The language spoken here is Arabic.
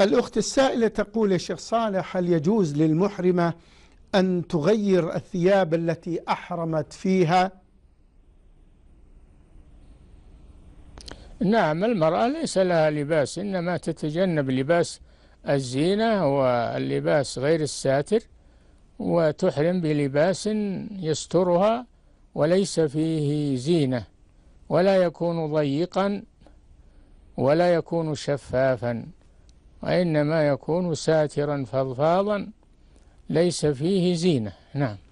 الأخت السائلة تقول يا شيخ صالح هل يجوز للمحرمة أن تغير الثياب التي أحرمت فيها نعم المرأة ليس لها لباس إنما تتجنب لباس الزينة واللباس غير الساتر وتحرم بلباس يسترها وليس فيه زينة ولا يكون ضيقا ولا يكون شفافا وإنما يكون ساترا فضفاضا ليس فيه زينة نعم